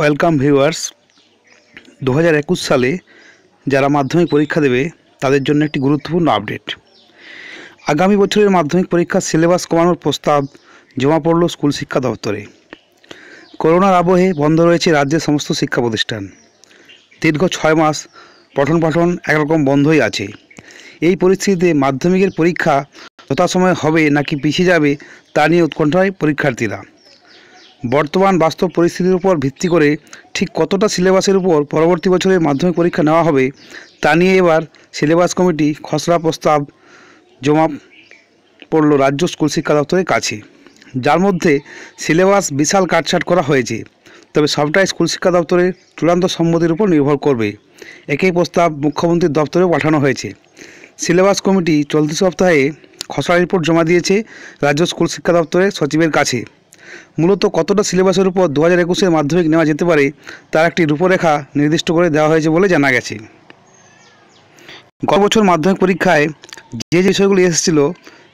welcome viewers দু সালে যারা মাধ্যমিক পরীক্ষা দেবে তাদের জন্য একটি গুরুত্বপূর্ণ আপডেট আগামী বছরের মাধ্যমিক পরীক্ষার সিলেবাস কমানোর প্রস্তাব জমা পড়ল স্কুল শিক্ষা দপ্তরে করোনার আবহে বন্ধ রয়েছে রাজ্যের সমস্ত শিক্ষা প্রতিষ্ঠান দীর্ঘ ছয় মাস পঠন পাঠন একরকম বন্ধই আছে এই পরিস্থিতিতে মাধ্যমিকের পরীক্ষা যথাসময়ে হবে নাকি পিছিয়ে যাবে তা নিয়ে উৎকণ্ঠায় পরীক্ষার্থীরা বর্তমান বাস্তব পরিস্থিতির উপর ভিত্তি করে ঠিক কতটা সিলেবাসের উপর পরবর্তী বছরের মাধ্যমিক পরীক্ষা নেওয়া হবে তা নিয়ে এবার সিলেবাস কমিটি খসড়া প্রস্তাব জমা পড়ল রাজ্য স্কুল শিক্ষা দপ্তরের কাছে যার মধ্যে সিলেবাস বিশাল কাটছাট করা হয়েছে তবে সবটাই স্কুল শিক্ষা দপ্তরের চূড়ান্ত সম্মতির উপর নির্ভর করবে একই প্রস্তাব মুখ্যমন্ত্রীর দপ্তরে পাঠানো হয়েছে সিলেবাস কমিটি চলতি সপ্তাহে খসড়া রিপোর্ট জমা দিয়েছে রাজ্য স্কুল শিক্ষা দপ্তরের সচিবের কাছে মূলত কতটা সিলেবাসের উপর দু হাজার একুশের মাধ্যমিক নেওয়া যেতে পারে তার একটি রূপরেখা নির্দিষ্ট করে দেওয়া হয়েছে বলে জানা গেছে গত বছর মাধ্যমিক পরীক্ষায় যে যে বিষয়গুলি এসেছিল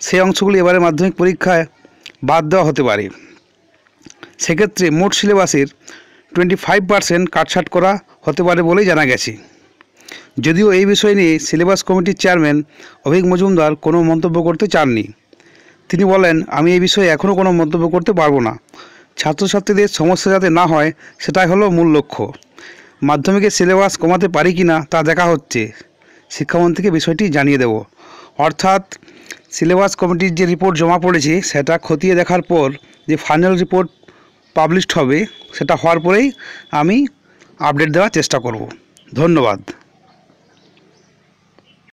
সেই অংশগুলি এবারে মাধ্যমিক পরীক্ষায় বাদ দেওয়া হতে পারে সেক্ষেত্রে মোট সিলেবাসের টোয়েন্টি ফাইভ পার্সেন্ট কাটছাট করা হতে পারে বলেই জানা গেছে যদিও এই বিষয় নিয়ে সিলেবাস কমিটির চেয়ারম্যান অভিক মজুমদার কোনো মন্তব্য করতে চাননি তিনি বলেন আমি এই বিষয়ে এখনও কোনো মন্তব্য করতে পারবো না ছাত্রছাত্রীদের সমস্যা যাতে না হয় সেটাই হলো মূল লক্ষ্য মাধ্যমিকের সিলেবাস কমাতে পারি কি না তা দেখা হচ্ছে শিক্ষামন্ত্রীকে বিষয়টি জানিয়ে দেব অর্থাৎ সিলেবাস কমিটির যে রিপোর্ট জমা পড়েছে সেটা খতিয়ে দেখার পর যে ফাইনাল রিপোর্ট পাবলিশড হবে সেটা হওয়ার পরেই আমি আপডেট দেওয়ার চেষ্টা করব ধন্যবাদ